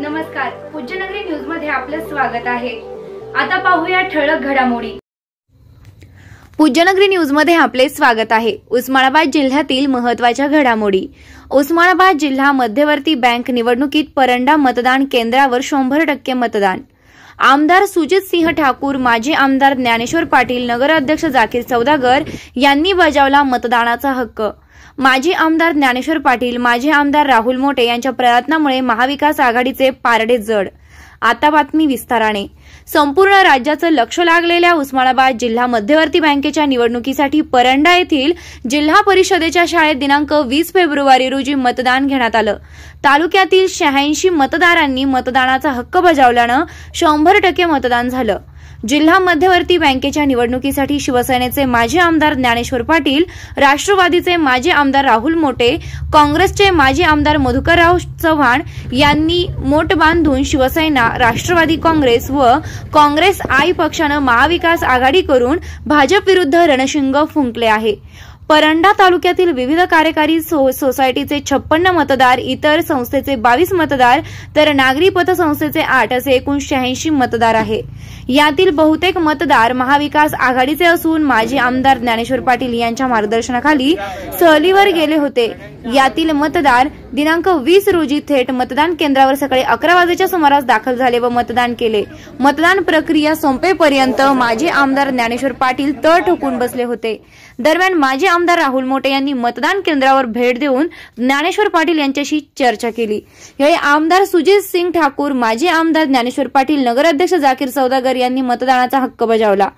नमस्कार पूज्यनगरी न्यूज मध्ये आपलं स्वागत आहे आता पाहूया ठळक घडामोडी पूज्यनगरी न्यूज मध्ये आपले स्वागत आहे उस्मानाबाद जिल्ह्यातील महत्वाच्या घडामोडी उस्मानाबाद जिल्हा मध्यवर्ती बँक निवडणुकीत परंडा मतदान केंद्रावर शंभर टक्के मतदान आमदार सुजित सिंह ठाकूर माजी आमदार ज्ञानेश्वर पाटील नगराध्यक्ष जाकीर सौदागर यांनी बजावला मतदानाचा हक्क माजी आमदार ज्ञानेश्वर पाटील माजी आमदार राहुल मोटे यांच्या प्रयत्नामुळे महाविकास आघाडीचे पारडे जड आता बातमी विस्ताराने संपूर्ण राज्याचं लक्ष लागलेल्या उस्मानाबाद जिल्हा मध्यवर्ती बँकेच्या निवडणुकीसाठी परंडा येथील जिल्हा परिषदेच्या शाळेत दिनांक वीस फेब्रुवारी रोजी मतदान घेण्यात आलं तालुक्यातील शहाऐंशी मतदारांनी मतदानाचा हक्क बजावल्यानं शंभर टक्के मतदान झालं जिल्हा मध्यवर्ती बँकेच्या निवडणुकीसाठी शिवसेनेचे माजी आमदार ज्ञानेश्वर पाटील राष्ट्रवादीचे माजी आमदार राहुल मोटे काँग्रेसचे माजी आमदार मधुकरराव चव्हाण यांनी मोट बांधून शिवसेना राष्ट्रवादी काँग्रेस व काँग्रेस आई पक्षानं महाविकास आघाडी करून भाजप विरुद्ध रणशिंग फुंकले आहे परंडा तालुक्यातील विविध कार्यकारी सो, सोसायटीचे छप्पन्न मतदार इतर संस्थेचे बावीस मतदार तर नागरी पतसंस्थेचे आठ असे एकूण शहाऐंशी मतदार आहे यातील बहुतेक मतदार महाविकास आघाडीचे असून माजी आमदार ज्ञानेश्वर पाटील यांच्या मार्गदर्शनाखाली सहलीवर गेले होते यातील मतदार दिनांक वीस रोजी थेट मतदान केंद्रावर सकाळी अकरा वाजेच्या सुमारास दाखल झाले व मतदान केले मतदान प्रक्रिया संपेपर्यंत माजी आमदार ज्ञानेश्वर पाटील तळ ठोकून बसले होते दरम्यान माजी आमदार राहुल मोटे यांनी मतदान केंद्रावर भेट देऊन ज्ञानेश्वर पाटील यांच्याशी चर्चा केली यावेळी आमदार सुजित सिंग ठाकूर माजी आमदार ज्ञानेश्वर पाटील नगराध्यक्ष जाकीर सौदागर यांनी मतदानाचा हक्क बजावला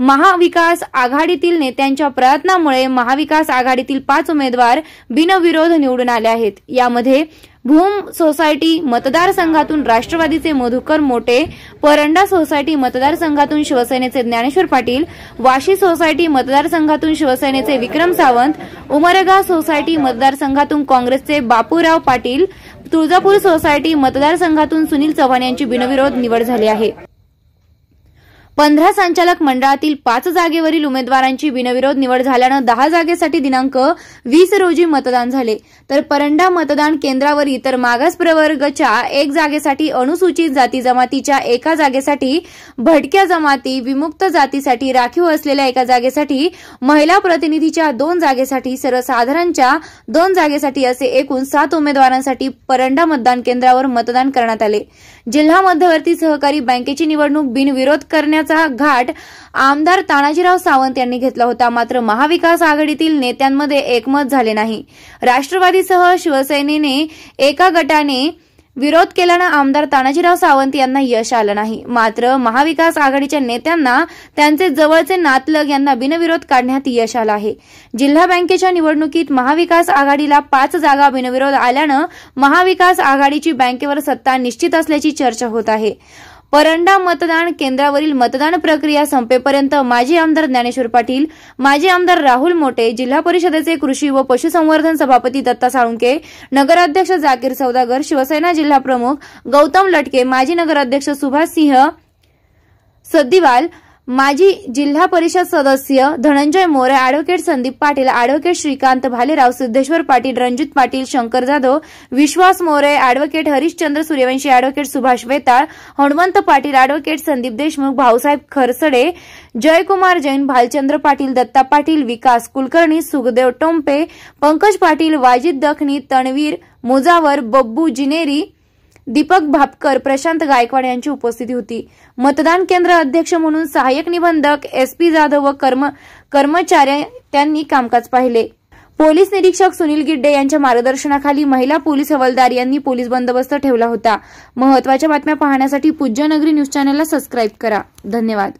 महाविकास आघाडीतील नेत्यांच्या प्रयत्नामुळे महाविकास आघाडीतील पाच उमेदवार बिनविरोध निवडून आले आहेत यामध्ये भूम सोसायटी मतदारसंघातून राष्ट्रवादीचे मधुकर मोटे परंडा सोसायटी मतदारसंघातून शिवसेनेचे ज्ञानेश्वर पाटील वाशी सोसायटी मतदारसंघातून शिवसेनेचे विक्रम सावंत उमरगा सोसायटी मतदारसंघातून काँग्रेसचे बापूराव पाटील तुळजापूर सोसायटी मतदारसंघातून सुनील चव्हाण यांची बिनविरोध निवड झाली आहे पंधरा संचालक मंडळातील पाच जागेवरील उमेदवारांची बिनविरोध निवड झाल्यानं दहा जागेसाठी दिनांक वीस रोजी मतदान झाले तर परंडा मतदान केंद्रावर इतर मागास प्रवर्गच्या एक जागेसाठी अनुसूचित जाती जमातीच्या एका जागेसाठी भटक्या जमाती विमुक्त जातीसाठी राखीव असलेल्या एका जागेसाठी महिला प्रतिनिधीच्या दोन जागेसाठी सर्वसाधारणच्या दोन जागेसाठी असे एकूण सात उमेदवारांसाठी परंडा मतदान केंद्रावर मतदान करण्यात आले जिल्हा मध्यवर्ती सहकारी बँकेची निवडणूक बिनविरोध करण्याचा घाट आमदार तानाजीराव सावंत यांनी घेतला होता मात्र महाविकास आघाडीतील नेत्यांमध्ये एकमत झाले नाही राष्ट्रवादीसह शिवसेनेने एका गटाने विरोध केल्यानं आमदार तानाजीराव सावंत यांना यश आलं नाही मात्र महाविकास आघाडीच्या नेत्यांना त्यांचे जवळचे नातलग यांना बिनविरोध काढण्यात यश आलं आहे जिल्हा बँकेच्या निवडणुकीत महाविकास आघाडीला पाच जागा बिनविरोध आल्यानं महाविकास आघाडीची बँकेवर सत्ता निश्चित असल्याची चर्चा होत आहे परंडा मतदान केंद्रावरील मतदान प्रक्रिया संपेपर्यंत माजी आमदार ज्ञानेश्वर पाटील माजी आमदार राहुल मोटे जिल्हा परिषदेचे कृषी व पशुसंवर्धन सभापती दत्ता साळुंके नगराध्यक्ष जाकीर सौदागर शिवसेना जिल्हा गौतम लटके माजी नगराध्यक्ष सुभाष सिंह सद्दीवाल माजी जिल्हा परिषद सदस्य Dhananjay More advocate Sandeep Patil advocate Shrikant Bhalerao Siddheshwar Patil Ranjit Patil Shankar Jadhav Vishwas More advocate Harishchandra Suryavanshi advocate Subhash Vetal Hanumant Patil advocate Sandeep Deshmukh Bhausaheb Kharasde Jaykumar Jain Bhalchandra Patil Datta Patil Vikas Kulkarni Sukhdev Tompe Pankaj Patil Wajid Dakhani Tanveer Mujawar Babbu Jineri Deepak Bhapkar Prashant Gaikwad यांची उपस्थिती होती मतदान केंद्र अध्यक्ष म्हणून सहाय्यक निबंधक एस पी जाधव व कर्म कर्मचाऱ्या त्यांनी कामकाज पाहिले पोलीस निरीक्षक सुनील गिड्डे यांच्या मार्गदर्शनाखाली महिला पोलीस हवालदार यांनी पोलीस बंदोबस्त ठेवला होता महत्वाच्या बातम्या पाहण्यासाठी पूज्यनगरी न्यूज चॅनलला सबस्क्राईब करा धन्यवाद